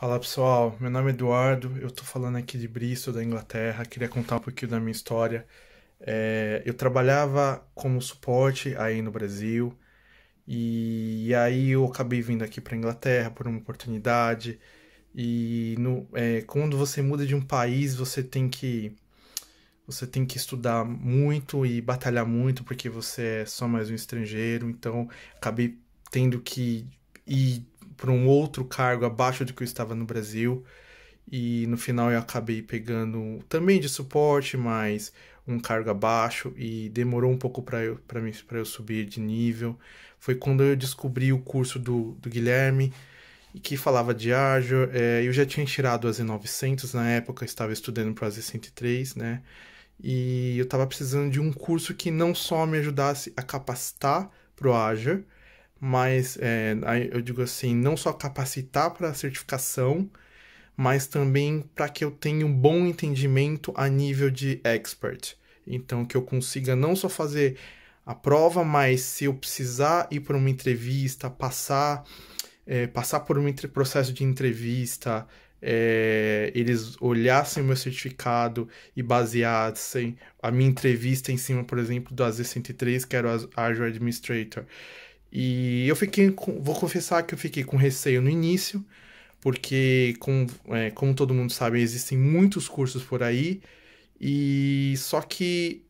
Fala pessoal, meu nome é Eduardo, eu tô falando aqui de Bristol, da Inglaterra, queria contar um pouquinho da minha história. É, eu trabalhava como suporte aí no Brasil e, e aí eu acabei vindo aqui para Inglaterra por uma oportunidade e no, é, quando você muda de um país você tem que você tem que estudar muito e batalhar muito porque você é só mais um estrangeiro então acabei tendo que ir para um outro cargo abaixo do que eu estava no Brasil. E no final eu acabei pegando também de suporte, mas um cargo abaixo e demorou um pouco para eu, mim, eu subir de nível. Foi quando eu descobri o curso do, do Guilherme, que falava de Azure. É, eu já tinha tirado as 900 na época, estava estudando para as E103, né? E eu estava precisando de um curso que não só me ajudasse a capacitar para o Azure, mas é, eu digo assim, não só capacitar para a certificação, mas também para que eu tenha um bom entendimento a nível de expert. Então, que eu consiga não só fazer a prova, mas se eu precisar ir para uma entrevista, passar, é, passar por um processo de entrevista, é, eles olhassem o meu certificado e baseassem a minha entrevista em cima, por exemplo, do AZ-103, que era o Azure Administrator. E eu fiquei, com, vou confessar que eu fiquei com receio no início, porque, com, é, como todo mundo sabe, existem muitos cursos por aí, e só que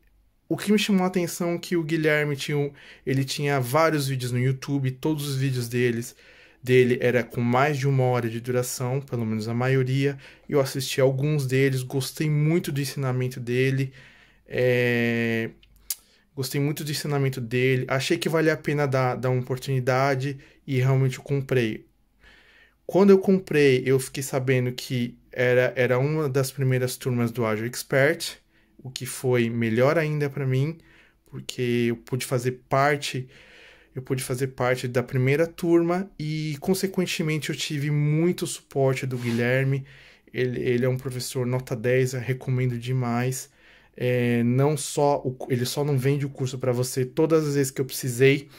o que me chamou a atenção é que o Guilherme tinha, ele tinha vários vídeos no YouTube, todos os vídeos deles dele era com mais de uma hora de duração, pelo menos a maioria. Eu assisti alguns deles, gostei muito do ensinamento dele. É gostei muito do ensinamento dele, achei que valia a pena dar, dar uma oportunidade e realmente eu comprei. Quando eu comprei, eu fiquei sabendo que era, era uma das primeiras turmas do Agile Expert, o que foi melhor ainda para mim, porque eu pude fazer parte eu pude fazer parte da primeira turma e consequentemente eu tive muito suporte do Guilherme. Ele, ele é um professor nota 10, recomendo demais. É, não só o, ele só não vende o curso para você todas as vezes que eu precisei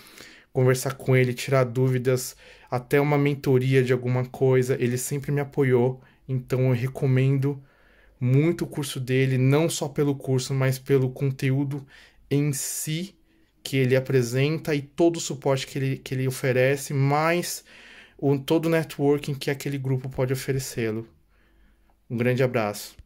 conversar com ele, tirar dúvidas, até uma mentoria de alguma coisa, ele sempre me apoiou, então eu recomendo muito o curso dele, não só pelo curso, mas pelo conteúdo em si que ele apresenta e todo o suporte que ele, que ele oferece, mais o, todo o networking que aquele grupo pode oferecê-lo. Um grande abraço.